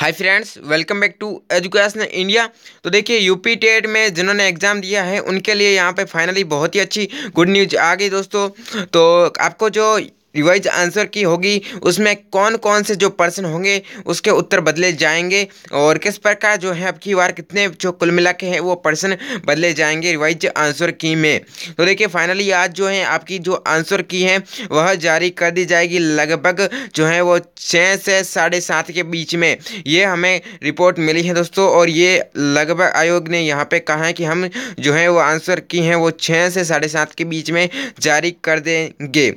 hi friends welcome back to education India तो देखिए UP TET में जिन्होंने एग्ज़ाम दिया है उनके लिए यहाँ पे फाइनली बहुत ही अच्छी गुड न्यूज आ गई दोस्तों तो आपको जो रिवाइज आंसर की होगी उसमें कौन कौन से जो पर्सन होंगे उसके उत्तर बदले जाएंगे और किस प्रकार जो है अब की बार कितने जो कुल मिला के हैं वो पर्सन बदले जाएंगे रिवाइज आंसर की में तो देखिए फाइनली आज जो है आपकी जो आंसर की है वह जारी कर दी जाएगी लगभग जो है वो छः से साढ़े सात के बीच में ये हमें रिपोर्ट मिली है दोस्तों और ये लगभग आयोग ने यहाँ पर कहा है कि हम जो है वो आंसर की हैं वो छः से साढ़े सात के बीच में जारी कर देंगे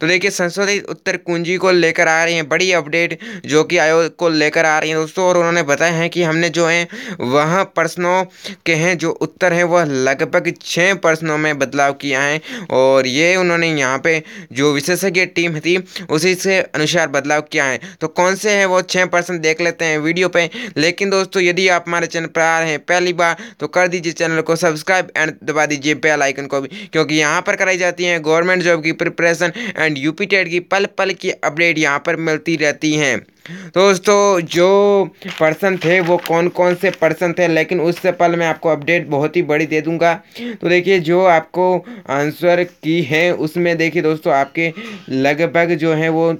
तो देखिए संशोधित उत्तर कुंजी को लेकर आ रही है बड़ी अपडेट जो कि आयोग को लेकर आ रही है दोस्तों और उन्होंने बताया है कि हमने जो है वह प्रश्नों के हैं जो उत्तर हैं वह लगभग छः प्रश्नों में बदलाव किया है और ये उन्होंने यहाँ पे जो विशेषज्ञ टीम थी उसी से अनुसार बदलाव किया है तो कौन से हैं वो छः प्रश्न देख लेते हैं वीडियो पर लेकिन दोस्तों यदि आप हमारे चैनल पर आ रहे हैं पहली बार तो कर दीजिए चैनल को सब्सक्राइब एंड दबा दीजिए बेल आइकन को भी क्योंकि यहाँ पर कराई जाती है गवर्नमेंट जॉब की प्रिपरेशन एंड यूपी की पल पल की अपडेट यहाँ पर मिलती रहती हैं दोस्तों जो पर्सन थे वो कौन कौन से पर्सन थे लेकिन उससे पहले मैं आपको अपडेट बहुत ही बड़ी दे दूंगा तो देखिए जो आपको आंसर की है उसमें देखिए दोस्तों आपके लगभग जो है वो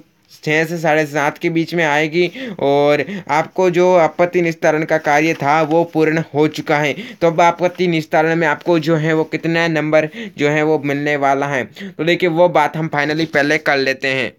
छः से साढ़े सात के बीच में आएगी और आपको जो आपत्ति निस्तारण का कार्य था वो पूर्ण हो चुका है तो अब आपत्ति निस्तारण में आपको जो है वो कितना नंबर जो है वो मिलने वाला है तो देखिए वो बात हम फाइनली पहले कर लेते हैं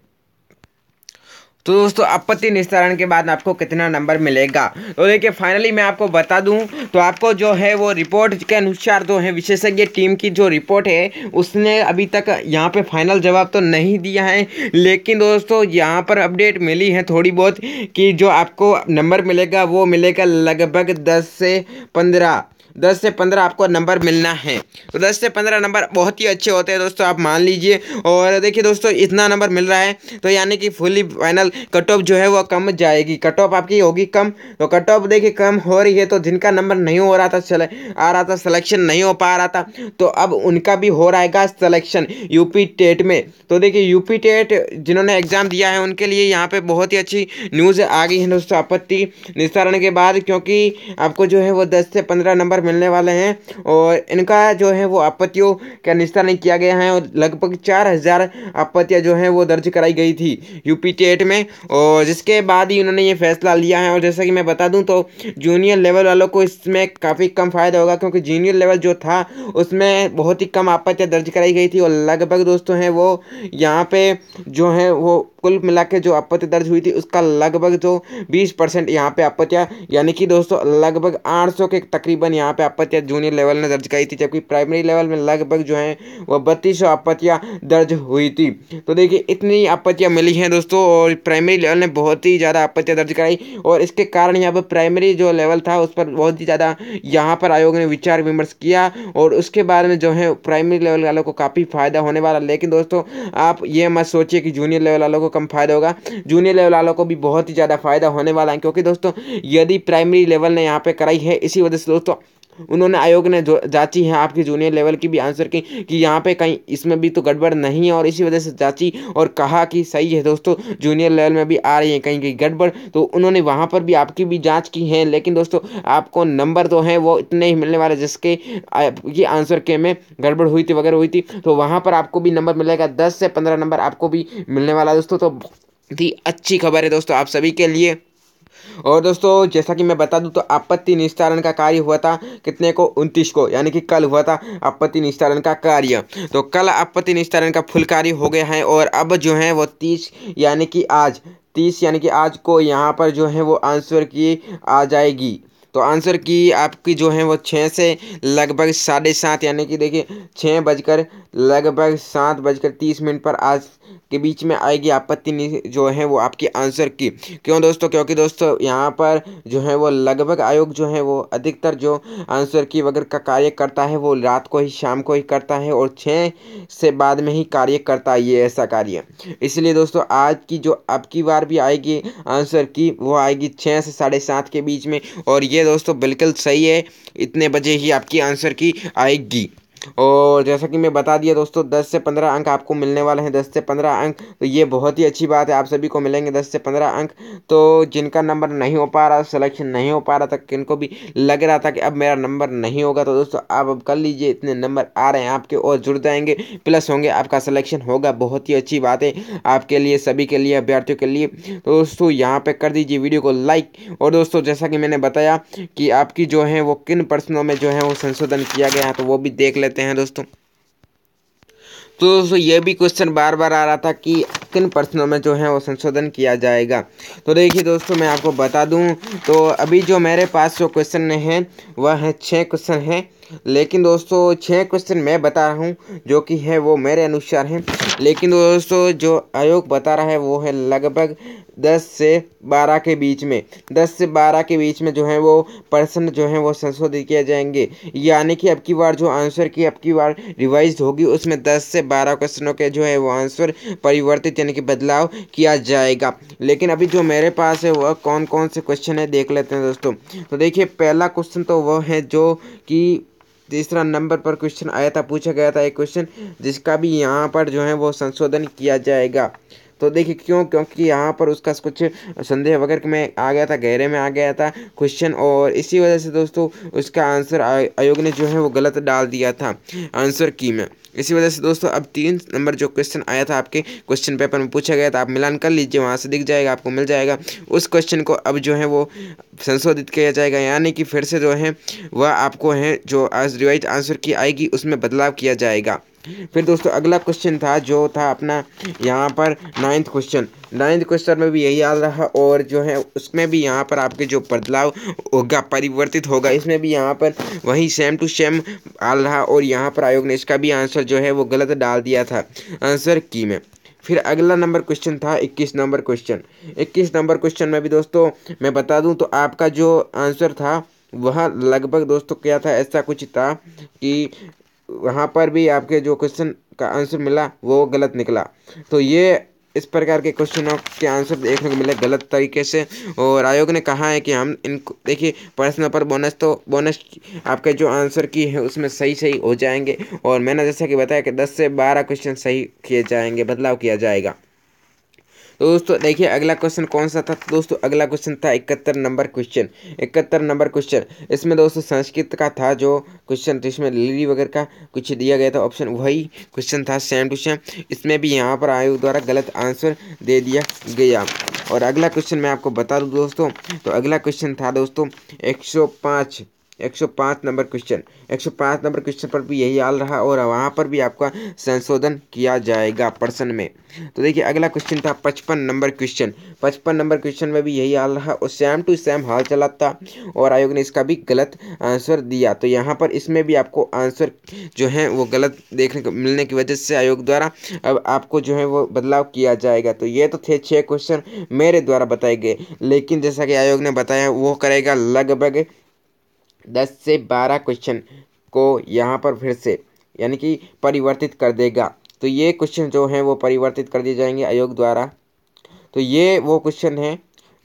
तो दोस्तों आपत्ति निस्तारण के बाद आपको कितना नंबर मिलेगा तो देखिए फाइनली मैं आपको बता दूं तो आपको जो है वो रिपोर्ट के अनुसार जो है विशेषज्ञ टीम की जो रिपोर्ट है उसने अभी तक यहाँ पे फाइनल जवाब तो नहीं दिया है लेकिन दोस्तों यहाँ पर अपडेट मिली है थोड़ी बहुत कि जो आपको नंबर मिलेगा वो मिलेगा लगभग दस से पंद्रह दस से पंद्रह आपको नंबर मिलना है तो दस से पंद्रह नंबर बहुत ही अच्छे होते हैं दोस्तों आप मान लीजिए और देखिए दोस्तों इतना नंबर मिल रहा है तो यानी कि फुली फाइनल कट ऑफ जो है वो कम जाएगी कट ऑफ आपकी होगी कम तो कट ऑफ देखिए कम हो रही है तो जिनका नंबर नहीं हो रहा था चले आ रहा था सलेक्शन नहीं हो पा रहा था तो अब उनका भी हो रहेगा सलेक्शन यूपी टेट में तो देखिए यूपी टेट जिन्होंने एग्ज़ाम दिया है उनके लिए यहाँ पे बहुत ही अच्छी न्यूज़ आ गई है दोस्तों आपत्ति निस्तारण के बाद क्योंकि आपको जो है वो दस से पंद्रह नंबर मिलने वाले हैं और इनका जो है वो आपत्तियों का निस्तारण किया गया है और लगभग चार हज़ार आपत्तियाँ जो हैं वो दर्ज कराई गई थी यूपी टेट में और जिसके बाद ही उन्होंने ये फैसला लिया है और जैसा कि मैं बता दूँ तो जूनियर लेवल वालों को इसमें काफ़ी कम फ़ायदा होगा क्योंकि जूनियर लेवल जो था उसमें बहुत ही कम आपत्तियाँ दर्ज कराई गई थी और लगभग दोस्तों हैं वो यहाँ पे जो है वो कुल मिला के जो आपत्ति दर्ज हुई थी उसका लगभग जो बीस परसेंट यहाँ पे आपत्तियाँ यानी कि दोस्तों लगभग आठ सौ के तकरीबन यहाँ पे आपत्तियाँ जूनियर लेवल ने दर्ज कराई थी जबकि प्राइमरी लेवल में लगभग जो है वह बत्तीस सौ आपत्तियाँ दर्ज हुई थी तो देखिए इतनी आपत्तियाँ मिली हैं दोस्तों और प्राइमरी लेवल ने बहुत ही ज़्यादा आपत्तियाँ दर्ज कराई और इसके कारण यहाँ पर प्राइमरी जो लेवल था उस पर बहुत ही ज़्यादा यहाँ पर आयोग ने विचार विमर्श किया और उसके बाद में जो है प्राइमरी लेवल वालों को काफ़ी फ़ायदा होने वाला लेकिन दोस्तों आप ये मत सोचिए कि जूनियर लेवल वालों को कम फायदा होगा जूनियर लेवल वालों को भी बहुत ही ज़्यादा फायदा होने वाला है क्योंकि दोस्तों यदि प्राइमरी लेवल ने यहाँ पे कराई है इसी वजह से दोस्तों उन्होंने आयोग ने जो जाँची है आपकी जूनियर लेवल की भी आंसर की कि यहाँ पे कहीं इसमें भी तो गड़बड़ नहीं है और इसी वजह से जाँची और कहा कि सही है दोस्तों जूनियर लेवल में भी आ रही है कहीं कहीं गड़बड़ तो उन्होंने वहाँ पर भी आपकी भी जाँच की है लेकिन दोस्तों आपको नंबर तो हैं वो इतने ही मिलने वाले जिसके ये आंसर के में गड़बड़ हुई थी वगैरह हुई थी तो वहाँ पर आपको भी नंबर मिलेगा दस से पंद्रह नंबर आपको भी मिलने वाला दोस्तों तो बहुत ही अच्छी खबर है दोस्तों आप सभी के लिए और दोस्तों जैसा कि मैं बता दूं तो आपत्ति निस्तारण का कार्य हुआ था कितने को उनतीस को यानी कि कल हुआ था आपत्ति निस्तारण का कार्य तो कल आपत्ति निस्तारण का फुल कार्य हो गया है और अब जो है वो तीस यानी कि आज तीस यानी कि आज को यहाँ पर जो है वो आंसर की आ जाएगी तो आंसर की आपकी जो है वो छः से लगभग साढ़े सात यानी कि देखिए छः बजकर लगभग सात बजकर तीस मिनट पर आज के बीच में आएगी आपत्ति जो है वो आपकी आंसर की क्यों दोस्तों क्योंकि दोस्तों यहाँ पर जो है वो लगभग आयोग जो है वो अधिकतर जो आंसर की वगैरह का कार्य करता है वो रात को ही शाम को ही करता है और छः से बाद में ही कार्य करता है ये ऐसा कार्य इसलिए दोस्तों आज की जो अब की बार भी आएगी आंसर की वो आएगी छः से साढ़े सात के बीच में और ये दोस्तों बिल्कुल सही है इतने बजे ही आपकी आंसर की आएगी और जैसा कि मैं बता दिया दोस्तों दस से पंद्रह अंक आपको मिलने वाले हैं दस से पंद्रह अंक तो ये बहुत ही अच्छी बात है आप सभी को मिलेंगे दस से पंद्रह अंक तो जिनका नंबर नहीं हो पा रहा सिलेक्शन नहीं हो पा रहा था किनको भी लग रहा था कि अब मेरा नंबर नहीं होगा तो दोस्तों आप अब कर लीजिए इतने नंबर आ रहे हैं आपके और जुड़ जाएंगे प्लस होंगे आपका सिलेक्शन होगा बहुत ही अच्छी बात है आपके लिए सभी के लिए अभ्यर्थियों के लिए तो दोस्तों यहाँ पर कर दीजिए वीडियो को लाइक और दोस्तों जैसा कि मैंने बताया कि आपकी जो है वो किन प्रश्नों में जो है वो संशोधन किया गया है तो वो भी देख लेते लेते हैं दोस्तों तो दोस्तों ये भी क्वेश्चन बार बार आ रहा था कि किन प्रश्नों में जो है वो संशोधन किया जाएगा तो देखिए दोस्तों मैं आपको बता दूं तो अभी जो मेरे पास जो क्वेश्चन हैं वह हैं छः क्वेश्चन हैं लेकिन दोस्तों छः क्वेश्चन मैं बता रहा हूँ जो कि है वो मेरे अनुसार हैं लेकिन दोस्तों जो आयोग बता रहा है वो है लगभग दस से बारह के बीच में दस से बारह के बीच में जो है वो प्रश्न जो है वो संशोधित किए जाएंगे यानी कि अब की बार जो आंसर की अब की बार रिवाइज होगी उसमें दस से बारह क्वेश्चनों के जो है वो आंसर परिवर्तित यानी कि बदलाव किया जाएगा लेकिन अभी जो मेरे पास है वह कौन कौन से क्वेश्चन है देख लेते हैं दोस्तों तो देखिए पहला क्वेश्चन तो वह है जो कि तीसरा नंबर पर क्वेश्चन आया था पूछा गया था एक क्वेश्चन जिसका भी यहाँ पर जो है वो संशोधन किया जाएगा तो देखिए क्यों क्योंकि यहाँ पर उसका कुछ संदेह वगैरह में आ गया था गहरे में आ गया था क्वेश्चन और इसी वजह से दोस्तों उसका आंसर आयोग ने जो है वो गलत डाल दिया था आंसर की में इसी वजह से दोस्तों अब तीन नंबर जो क्वेश्चन आया था आपके क्वेश्चन पेपर में पूछा गया था आप मिलान कर लीजिए वहाँ से दिख जाएगा आपको मिल जाएगा उस क्वेश्चन को अब जो है वो संशोधित किया जाएगा यानी कि फिर से जो है वह आपको है जो आज रिवाइज आंसर की आएगी उसमें बदलाव किया जाएगा फिर दोस्तों अगला क्वेश्चन था जो था अपना यहाँ पर नाइन्थ क्वेश्चन नाइन्थ क्वेश्चन में भी यही याद रहा और जो है उसमें भी यहाँ पर आपके जो बदलाव होगा परिवर्तित होगा इसमें भी यहाँ पर वही सेम टू सेम आ रहा और यहाँ पर आयोग ने इसका भी आंसर जो है वो गलत डाल दिया था आंसर की में फिर अगला नंबर क्वेश्चन था इक्कीस नंबर क्वेश्चन इक्कीस नंबर क्वेश्चन में भी दोस्तों मैं बता दूं तो आपका जो आंसर था वह लगभग दोस्तों क्या था ऐसा कुछ था कि वहाँ पर भी आपके जो क्वेश्चन का आंसर मिला वो गलत निकला तो ये इस प्रकार के क्वेश्चनों के आंसर देखने को मिले गलत तरीके से और आयोग ने कहा है कि हम इनको देखिए पर्सनल पर बोनस तो बोनस आपके जो आंसर की है उसमें सही सही हो जाएंगे और मैंने जैसा कि बताया कि 10 से 12 क्वेश्चन सही किए जाएंगे बदलाव किया जाएगा तो दोस्तों देखिए अगला क्वेश्चन कौन सा था तो दोस्तों अगला क्वेश्चन था इकहत्तर नंबर क्वेश्चन इकहत्तर नंबर क्वेश्चन इसमें दोस्तों संस्कृत का था जो क्वेश्चन तो इसमें लिली वगैरह का कुछ दिया गया था ऑप्शन वही क्वेश्चन था सेम टू सेम इसमें भी यहाँ पर आयोग द्वारा गलत आंसर दे दिया गया और अगला क्वेश्चन मैं आपको बता दूँ दोस्तों तो अगला क्वेश्चन था दोस्तों एक 105 नंबर क्वेश्चन 105 नंबर क्वेश्चन पर भी यही हाल रहा और वहाँ पर भी आपका संशोधन किया जाएगा प्रश्न में तो देखिए अगला क्वेश्चन था पचपन नंबर क्वेश्चन पचपन नंबर क्वेश्चन में भी यही हाल रहा और सेम टू सेम हाल चला था और आयोग ने इसका भी गलत आंसर दिया तो यहाँ पर इसमें भी आपको आंसर जो है वो गलत देखने को मिलने की वजह से आयोग द्वारा अब आपको जो है वो बदलाव किया जाएगा तो ये तो थे छः क्वेश्चन मेरे द्वारा बताए गए लेकिन जैसा कि आयोग ने बताया वो करेगा लगभग दस से बारह क्वेश्चन को यहाँ पर फिर से यानी कि परिवर्तित कर देगा तो ये क्वेश्चन जो हैं वो परिवर्तित कर दिए जाएंगे आयोग द्वारा तो ये वो क्वेश्चन हैं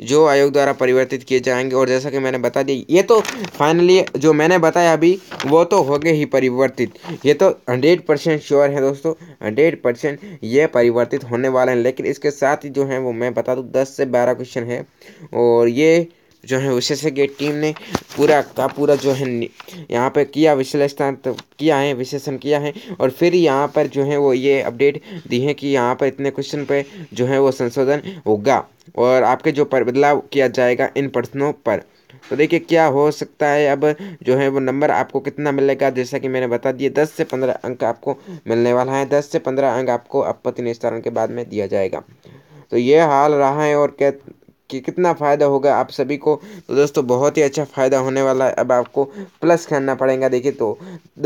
जो आयोग द्वारा परिवर्तित किए जाएंगे और जैसा कि मैंने बता दिया ये तो फाइनली जो मैंने बताया अभी वो तो हो गए ही परिवर्तित ये तो हंड्रेड परसेंट श्योर है दोस्तों हंड्रेड परसेंट ये परिवर्तित होने वाले हैं लेकिन इसके साथ ही जो है वो मैं बता दूँ दस से बारह क्वेश्चन है और ये जो है विशेषज्ञ टीम ने पूरा का पूरा जो है यहाँ पर किया विश्लेषण तो किया है विश्लेषण किया है और फिर यहाँ पर जो है वो ये अपडेट दी है कि यहाँ पर इतने क्वेश्चन पे जो है वो संशोधन होगा और आपके जो पर बदलाव किया जाएगा इन प्रश्नों पर तो देखिए क्या हो सकता है अब जो है वो नंबर आपको कितना मिलेगा जैसा कि मैंने बता दिया दस से पंद्रह अंक आपको मिलने वाला है दस से पंद्रह अंक आपको अपत्ति निस्तारण के बाद में दिया जाएगा तो ये हाल रहा है और क्या कि कितना फ़ायदा होगा आप सभी को तो दोस्तों बहुत ही अच्छा फ़ायदा होने वाला है अब आपको प्लस करना पड़ेगा देखिए तो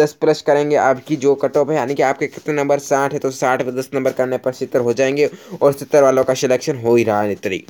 दस प्लस करेंगे आपकी जो कट ऑफ है यानी कि आपके कितने नंबर साठ है तो साठ पर दस नंबर करने पर सितर हो जाएंगे और सितर वालों का सिलेक्शन हो ही रहा है इतनी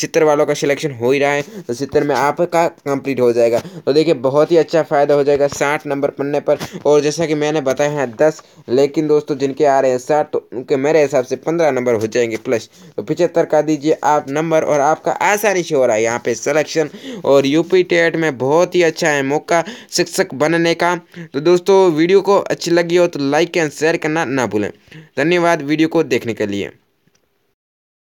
सितर वालों का सिलेक्शन हो ही रहा है तो सितर में आपका कंप्लीट हो जाएगा तो देखिए बहुत ही अच्छा फ़ायदा हो जाएगा साठ नंबर पढ़ने पर और जैसा कि मैंने बताया है दस लेकिन दोस्तों जिनके आ रहे हैं साठ तो उनके मेरे हिसाब से पंद्रह नंबर हो जाएंगे प्लस तो पिछहत्तर का दीजिए आप नंबर और आपका आसानी से हो रहा है यहाँ पे सिलेक्शन और यूपी टेट में बहुत ही अच्छा है मौका शिक्षक बनने का तो दोस्तों वीडियो को अच्छी लगी हो तो लाइक एंड शेयर करना ना भूलें धन्यवाद वीडियो को देखने के लिए